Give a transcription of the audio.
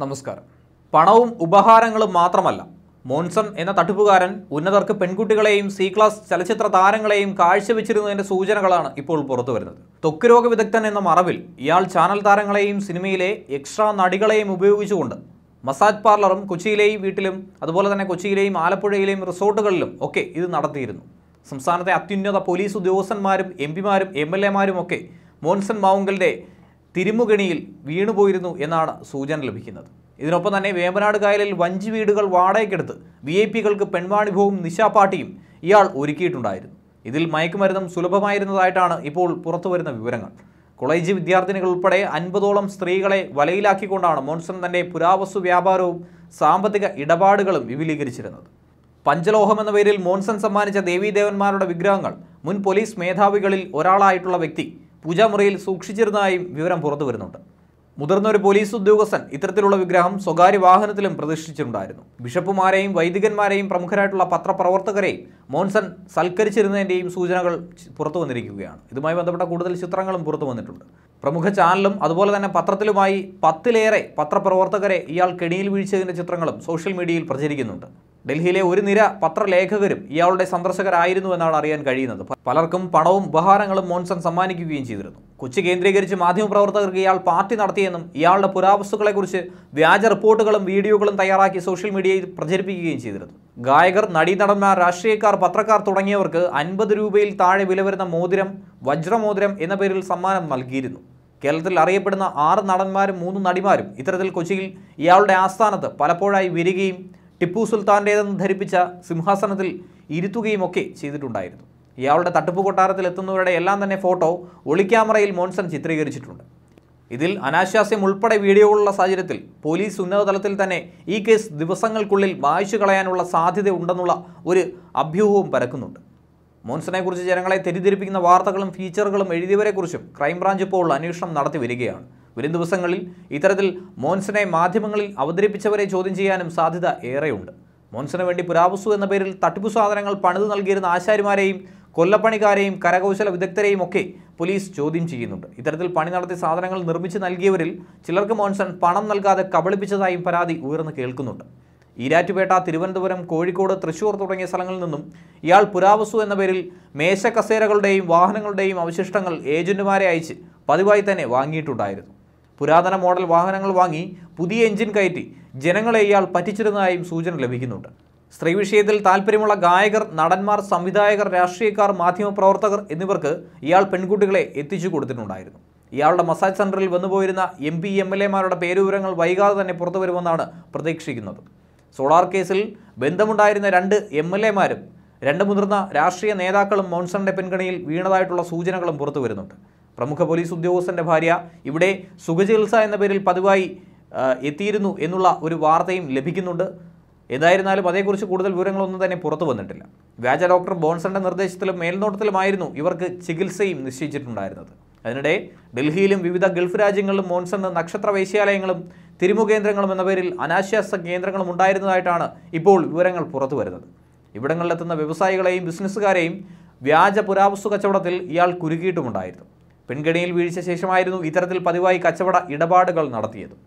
നമസ്കാരം പണവും ഉപഹാരങ്ങളും മാത്രമല്ല മോൺസൺ എന്ന തട്ടിപ്പുകാരൻ ഉന്നതർക്ക് പെൺകുട്ടികളെയും സി ക്ലാസ് ചലച്ചിത്ര താരങ്ങളെയും കാഴ്ചവെച്ചിരുന്നതിന്റെ സൂചനകളാണ് ഇപ്പോൾ പുറത്തു വരുന്നത് ത്വക്ക് രോഗ വിദഗ്ധൻ എന്ന മറവിൽ ഇയാൾ ചാനൽ താരങ്ങളെയും സിനിമയിലെ എക്സ്ട്രാ നടികളെയും ഉപയോഗിച്ചുകൊണ്ട് മസാജ് പാർലറും കൊച്ചിയിലെയും വീട്ടിലും അതുപോലെ തന്നെ കൊച്ചിയിലെയും ആലപ്പുഴയിലെയും റിസോർട്ടുകളിലും ഒക്കെ ഇത് നടത്തിയിരുന്നു സംസ്ഥാനത്തെ അത്യുന്നത പോലീസ് ഉദ്യോഗസ്ഥന്മാരും എം പിമാരും എം എൽ എമാരും ഒക്കെ മോൻസൺ മാവുങ്കലിൻ്റെ തിരുമുകണിയിൽ വീണുപോയിരുന്നു എന്നാണ് സൂചന ലഭിക്കുന്നത് ഇതിനൊപ്പം തന്നെ വേമ്പനാട് കായലിൽ വഞ്ചി വീടുകൾ വാടകയ്ക്കെടുത്ത് വി ഐ പികൾക്ക് പെൺവാണിഭവും നിശാപാട്ടിയും ഇയാൾ ഒരുക്കിയിട്ടുണ്ടായിരുന്നു ഇതിൽ മയക്കുമരുന്നും സുലഭമായിരുന്നതായിട്ടാണ് ഇപ്പോൾ പുറത്തുവരുന്ന വിവരങ്ങൾ കോളേജ് വിദ്യാർത്ഥിനികൾ ഉൾപ്പെടെ അൻപതോളം സ്ത്രീകളെ വലയിലാക്കിക്കൊണ്ടാണ് മോൺസൺ തൻ്റെ പുരാവസ്തു വ്യാപാരവും സാമ്പത്തിക ഇടപാടുകളും വിപുലീകരിച്ചിരുന്നത് പഞ്ചലോഹം എന്ന പേരിൽ മോൺസൺ സമ്മാനിച്ച ദേവീദേവന്മാരുടെ വിഗ്രഹങ്ങൾ മുൻ പോലീസ് മേധാവികളിൽ ഒരാളായിട്ടുള്ള വ്യക്തി പൂജാമുറിയിൽ സൂക്ഷിച്ചിരുന്നതായും വിവരം പുറത്തു വരുന്നുണ്ട് മുതിർന്ന ഒരു പോലീസ് ഉദ്യോഗസ്ഥൻ ഇത്തരത്തിലുള്ള വിഗ്രഹം സ്വകാര്യ വാഹനത്തിലും പ്രതിഷ്ഠിച്ചിട്ടുണ്ടായിരുന്നു ബിഷപ്പുമാരെയും വൈദികന്മാരെയും പ്രമുഖരായിട്ടുള്ള പത്രപ്രവർത്തകരെയും മോൺസൺ സൽക്കരിച്ചിരുന്നതിൻ്റെയും സൂചനകൾ പുറത്തു വന്നിരിക്കുകയാണ് ഇതുമായി ബന്ധപ്പെട്ട കൂടുതൽ ചിത്രങ്ങളും പുറത്തു വന്നിട്ടുണ്ട് പ്രമുഖ ചാനലും അതുപോലെ തന്നെ പത്രത്തിലുമായി പത്തിലേറെ പത്രപ്രവർത്തകരെ ഇയാൾ കെണിയിൽ വീഴ്ചതിൻ്റെ ചിത്രങ്ങളും സോഷ്യൽ മീഡിയയിൽ പ്രചരിക്കുന്നുണ്ട് ഡൽഹിയിലെ ഒരു നിര പത്രലേഖകരും ഇയാളുടെ സന്ദർശകരായിരുന്നു എന്നാണ് അറിയാൻ കഴിയുന്നത് പലർക്കും പണവും ഉപഹാരങ്ങളും മോൺസൺ സമ്മാനിക്കുകയും ചെയ്തിരുന്നു കൊച്ചി കേന്ദ്രീകരിച്ച് മാധ്യമപ്രവർത്തകർക്ക് ഇയാൾ പാർട്ടി നടത്തിയെന്നും ഇയാളുടെ പുരാവസ്തുക്കളെക്കുറിച്ച് വ്യാജ റിപ്പോർട്ടുകളും വീഡിയോകളും തയ്യാറാക്കി സോഷ്യൽ മീഡിയയിൽ പ്രചരിപ്പിക്കുകയും ചെയ്തിരുന്നു ഗായകർ നടീനടന്മാർ രാഷ്ട്രീയക്കാർ പത്രക്കാർ തുടങ്ങിയവർക്ക് അൻപത് രൂപയിൽ താഴെ വില വരുന്ന മോതിരം വജ്രമോതിരം എന്ന പേരിൽ സമ്മാനം നൽകിയിരുന്നു കേരളത്തിൽ അറിയപ്പെടുന്ന ആറ് നടന്മാരും മൂന്ന് നടിമാരും ഇത്തരത്തിൽ കൊച്ചിയിൽ ഇയാളുടെ ആസ്ഥാനത്ത് പലപ്പോഴായി വരികയും ടിപ്പു സുൽത്താൻ്റേതെന്ന് ധരിപ്പിച്ച സിംഹാസനത്തിൽ ഇരുത്തുകയുമൊക്കെ ചെയ്തിട്ടുണ്ടായിരുന്നു ഇയാളുടെ തട്ടിപ്പ് കൊട്ടാരത്തിൽ എത്തുന്നവരുടെ എല്ലാം തന്നെ ഫോട്ടോ ഒളിക്യാമറയിൽ മോൺസൺ ചിത്രീകരിച്ചിട്ടുണ്ട് ഇതിൽ അനാശാസ്യം ഉൾപ്പെടെ വീഡിയോകളുള്ള സാഹചര്യത്തിൽ പോലീസ് ഉന്നതതലത്തിൽ തന്നെ ഈ കേസ് ദിവസങ്ങൾക്കുള്ളിൽ വായിച്ചു കളയാനുള്ള സാധ്യത ഉണ്ടെന്നുള്ള ഒരു അഭ്യൂഹവും പരക്കുന്നുണ്ട് മോൺസനെക്കുറിച്ച് ജനങ്ങളെ തെറ്റിദ്ധരിപ്പിക്കുന്ന വാർത്തകളും ഫീച്ചറുകളും എഴുതിയവരെക്കുറിച്ചും ക്രൈംബ്രാഞ്ച് ഇപ്പോൾ അന്വേഷണം നടത്തി വരികയാണ് വരും ദിവസങ്ങളിൽ ഇത്തരത്തിൽ മോൻസനെ മാധ്യമങ്ങളിൽ അവതരിപ്പിച്ചവരെ ചോദ്യം ചെയ്യാനും സാധ്യത ഏറെയുണ്ട് മോൻസന് വേണ്ടി പുരാവസ്തു എന്ന പേരിൽ തട്ടിപ്പു സാധനങ്ങൾ പണിത് നൽകിയിരുന്ന ആശാരിമാരെയും കൊല്ലപ്പണിക്കാരെയും കരകൗശല വിദഗ്ധരെയും ഒക്കെ പോലീസ് ചോദ്യം ചെയ്യുന്നുണ്ട് ഇത്തരത്തിൽ പണി നടത്തി സാധനങ്ങൾ നിർമ്മിച്ച് നൽകിയവരിൽ ചിലർക്ക് മോൻസൺ പണം നൽകാതെ കബളിപ്പിച്ചതായും പരാതി ഉയർന്നു കേൾക്കുന്നുണ്ട് ഈരാറ്റുപേട്ട തിരുവനന്തപുരം കോഴിക്കോട് തൃശൂർ തുടങ്ങിയ സ്ഥലങ്ങളിൽ നിന്നും ഇയാൾ പുരാവസ്തു എന്ന പേരിൽ മേശ കസേരകളുടെയും വാഹനങ്ങളുടെയും അവശിഷ്ടങ്ങൾ ഏജന്റുമാരെ അയച്ച് പതിവായി തന്നെ വാങ്ങിയിട്ടുണ്ടായിരുന്നു പുരാതന മോഡൽ വാഹനങ്ങൾ വാങ്ങി പുതിയ എഞ്ചിൻ കയറ്റി ജനങ്ങളെ ഇയാൾ പറ്റിച്ചിരുന്നതായും സൂചന ലഭിക്കുന്നുണ്ട് സ്ത്രീ വിഷയത്തിൽ താല്പര്യമുള്ള ഗായകർ നടന്മാർ സംവിധായകർ രാഷ്ട്രീയക്കാർ മാധ്യമപ്രവർത്തകർ എന്നിവർക്ക് ഇയാൾ പെൺകുട്ടികളെ എത്തിച്ചു കൊടുത്തിട്ടുണ്ടായിരുന്നു ഇയാളുടെ മസാജ് സെന്ററിൽ വന്നുപോയിരുന്ന എം പി എം എൽ എമാരുടെ പേരുവിവരങ്ങൾ വൈകാതെ തന്നെ പുറത്തു വരുമെന്നാണ് പ്രതീക്ഷിക്കുന്നത് സോളാർ കേസിൽ ബന്ധമുണ്ടായിരുന്ന രണ്ട് എം എൽ എമാരും രണ്ട് മുതിർന്ന രാഷ്ട്രീയ നേതാക്കളും മോൺസണിൻ്റെ പിൻഗണിയിൽ വീണതായിട്ടുള്ള സൂചനകളും പുറത്തു വരുന്നുണ്ട് പ്രമുഖ പോലീസ് ഉദ്യോഗസ്ഥൻ്റെ ഭാര്യ ഇവിടെ സുഖചികിത്സ എന്ന പേരിൽ പതിവായി എത്തിയിരുന്നു എന്നുള്ള ഒരു വാർത്തയും ലഭിക്കുന്നുണ്ട് എന്തായിരുന്നാലും അതേക്കുറിച്ച് കൂടുതൽ വിവരങ്ങളൊന്നും തന്നെ പുറത്തു വന്നിട്ടില്ല വ്യാജ ഡോക്ടർ ബോൺസന്റെ നിർദ്ദേശത്തിലും മേൽനോട്ടത്തിലുമായിരുന്നു ഇവർക്ക് ചികിത്സയും നിശ്ചയിച്ചിട്ടുണ്ടായിരുന്നത് അതിനിടെ ഡൽഹിയിലും വിവിധ ഗൾഫ് രാജ്യങ്ങളിലും മോൺസൺ നക്ഷത്ര വേശ്യാലയങ്ങളും തിരുമുകേന്ദ്രങ്ങളും എന്ന പേരിൽ അനാശ്വാസ കേന്ദ്രങ്ങളും ഉണ്ടായിരുന്നതായിട്ടാണ് ഇപ്പോൾ വിവരങ്ങൾ പുറത്തു വരുന്നത് ഇവിടങ്ങളിലെത്തുന്ന വ്യവസായികളെയും ബിസിനസ്സുകാരെയും വ്യാജ പുരാവസ്തു കച്ചവടത്തിൽ ഇയാൾ കുരുക്കിയിട്ടുമുണ്ടായിരുന്നു പിൻഗണിയിൽ വീഴ്ച ശേഷമായിരുന്നു ഇത്തരത്തിൽ പതിവായി കച്ചവട ഇടപാടുകൾ നടത്തിയത്